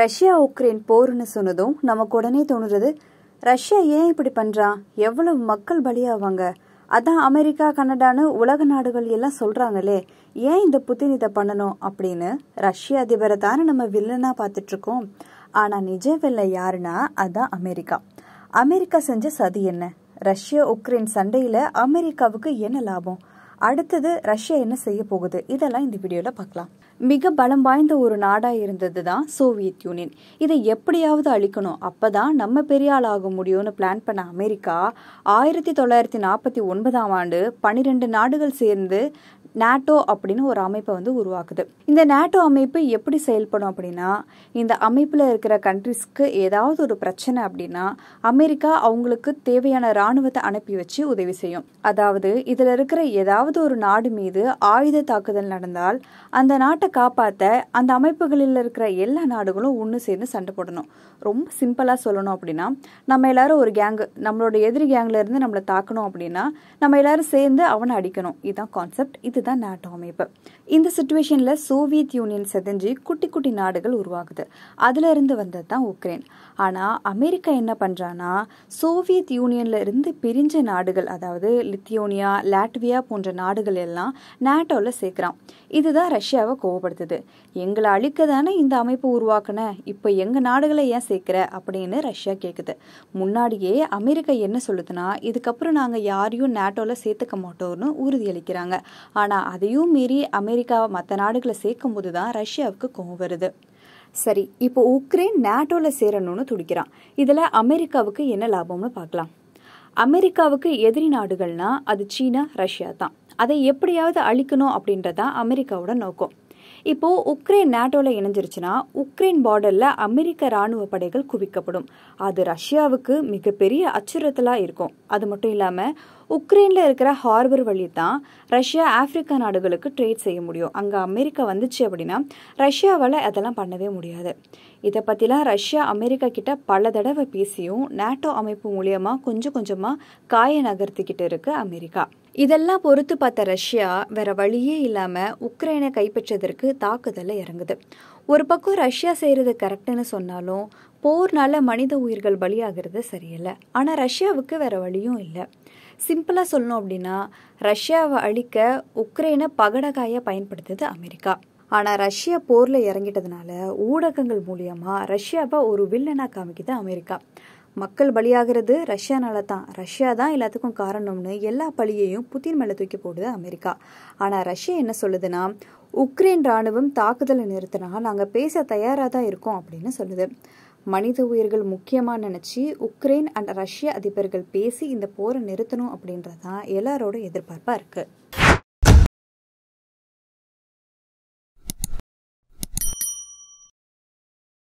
Russia Ukraine போர்னு சொன்னதும் நமக்கு உடனே தோணுறது ரஷ்யா ஏன் இப்படி பண்ணுறா எவ்வளவு மக்கள் பலியாவாங்க அதான் அமெரிக்கா கனடான்னு உலக நாடுகள் எல்லாம் சொல்றாங்களே ஏன் இந்த புத்தின் இதை பண்ணணும் அப்படின்னு ரஷ்ய அதிபரை தானே நம்ம பார்த்துட்டு பார்த்துட்ருக்கோம் ஆனால் நிஜ வில்லை யாருன்னா அதான் அமெரிக்கா அமெரிக்கா செஞ்ச சதி என்ன ரஷ்யா உக்ரைன் சண்டையில் அமெரிக்காவுக்கு என்ன லாபம் அடுத்தது ரஷ்யா என்ன செய்ய போகுது இதெல்லாம் இந்த வீடியோவில் பார்க்கலாம் மிக பலம் வாய்ந்த ஒரு நாடாக இருந்தது தான் சோவியத் யூனியன் இதை எப்படியாவது அழிக்கணும் அப்போ தான் நம்ம பெரிய ஆள் ஆக முடியும்னு பிளான் பண்ண அமெரிக்கா ஆயிரத்தி தொள்ளாயிரத்தி நாற்பத்தி ஒன்பதாம் ஆண்டு பனிரெண்டு நாடுகள் சேர்ந்து நேட்டோ அப்படின்னு ஒரு அமைப்பை வந்து உருவாக்குது இந்த நேட்டோ அமைப்பு எப்படி செயல்படும் அப்படின்னா இந்த அமைப்பில் இருக்கிற கண்ட்ரிஸ்க்கு ஏதாவது ஒரு பிரச்சனை அப்படின்னா அமெரிக்கா அவங்களுக்கு தேவையான இராணுவத்தை அனுப்பி வச்சு உதவி செய்யும் அதாவது இதில் இருக்கிற ஏதாவது ஒரு நாடு மீது ஆயுத தாக்குதல் நடந்தால் அந்த நாட்டை காப்பாற்ற அந்த அமைப்புகளில் இருக்கிற எல்லா நாடுகளும் ஒன்று சேர்ந்து சண்டை போடணும் ரொம்ப சிம்பிளாக சொல்லணும் அப்படின்னா நம்ம எல்லாரும் ஒரு கேங்கு நம்மளோட எதிரி கேங்ல இருந்து நம்மளை தாக்கணும் அப்படின்னா நம்ம எல்லாரும் சேர்ந்து அவனை அடிக்கணும் இதுதான் கான்செப்ட் இது இதுதான் நாட்டோ அமைப்பு இந்த சுச்சுவேஷனில் சோவியத் யூனியன் செதஞ்சு குட்டி குட்டி நாடுகள் உருவாகுது அதிலிருந்து வந்தது தான் உக்ரைன் ஆனால் அமெரிக்கா என்ன பண்ணுறான்னா சோவியத் யூனியனில் இருந்து பிரிஞ்ச நாடுகள் அதாவது லித்தியோனியா லாட்வியா போன்ற நாடுகள் எல்லாம் நாட்டோவில் சேர்க்குறான் இதுதான் ரஷ்யாவை கோவப்படுத்துது எங்களை அழிக்க தானே இந்த அமைப்பு உருவாக்குன இப்போ எங்கள் நாடுகளை ஏன் சேர்க்குற அப்படின்னு ரஷ்யா கேட்குது முன்னாடியே அமெரிக்கா என்ன சொல்லுதுன்னா இதுக்கப்புறம் நாங்கள் யாரையும் நேட்டோவில் சேர்த்துக்க மாட்டோம்னு உறுதியளிக்கிறாங்க ஆனால் அதையும் மீறி அமெரிக்கா மற்ற நாடுகளை சேர்க்கும் போது தான் ரஷ்யாவுக்கு கோவம் வருது சரி இப்போ உக்ரைன் நேட்டோவில் சேரணும்னு துடிக்கிறான் இதில் அமெரிக்காவுக்கு என்ன லாபம்னு பார்க்கலாம் அமெரிக்காவுக்கு எதிரி நாடுகள்னா அது சீனா ரஷ்யா தான் அதை எப்படியாவது அழிக்கணும் அப்படின்றதான் அமெரிக்காவோட நோக்கம் இப்போது உக்ரைன் நேட்டோல இணைஞ்சிருச்சுன்னா உக்ரைன் பார்டரில் அமெரிக்க ராணுவ படைகள் குவிக்கப்படும் அது ரஷ்யாவுக்கு மிகப்பெரிய அச்சுறுத்தலாக இருக்கும் அது மட்டும் இல்லாமல் உக்ரைன்ல இருக்கிற ஹார்பர் வழி தான் ரஷ்யா ஆப்பிரிக்க நாடுகளுக்கு ட்ரேட் செய்ய முடியும் அங்கே அமெரிக்கா வந்துச்சு அப்படின்னா ரஷ்யாவால் அதெல்லாம் பண்ணவே முடியாது இதை பற்றிலாம் ரஷ்யா அமெரிக்கா கிட்ட பல தடவை பேசியும் நேட்டோ அமைப்பு மூலியமா கொஞ்சம் கொஞ்சமாக காய நகர்த்திக்கிட்டு இருக்குது அமெரிக்கா இதெல்லாம் பொறுத்து பார்த்த ரஷ்யா வேறு வழியே இல்லாமல் உக்ரைனை கைப்பற்றதற்கு தாக்குதலில் இறங்குது ஒரு பக்கம் ரஷ்யா செய்கிறது கரெக்டுன்னு சொன்னாலும் போர்னால் மனித உயிர்கள் பலியாகிறது சரியில்லை ஆனால் ரஷ்யாவுக்கு வேறு வழியும் இல்லை சிம்பிளாக சொல்லணும் அப்படின்னா ரஷ்யாவை அழிக்க உக்ரைனை பகடகாயை பயன்படுத்துது அமெரிக்கா ஆனால் ரஷ்யா போரில் இறங்கிட்டதுனால ஊடகங்கள் மூலியமாக ரஷ்யாவை ஒரு வில்லனாக காமிக்குது அமெரிக்கா மக்கள் பலியாகிறது ரஷ்யானால தான் ரஷ்யா தான் எல்லாத்துக்கும் காரணம்னு எல்லா பழியையும் புத்தின் மேலே தூக்கி போடுது அமெரிக்கா ஆனால் ரஷ்யா என்ன சொல்லுதுன்னா உக்ரைன் ராணுவம் தாக்குதலை நிறுத்தினா நாங்கள் பேச தயாராக தான் இருக்கோம் அப்படின்னு சொல்லுது மனித உயிர்கள் முக்கியமாக நினச்சி உக்ரைன் அண்ட் ரஷ்ய அதிபர்கள் பேசி இந்த போரை நிறுத்தணும் அப்படின்றதான் எல்லாரோட எதிர்பார்ப்பாக இருக்குது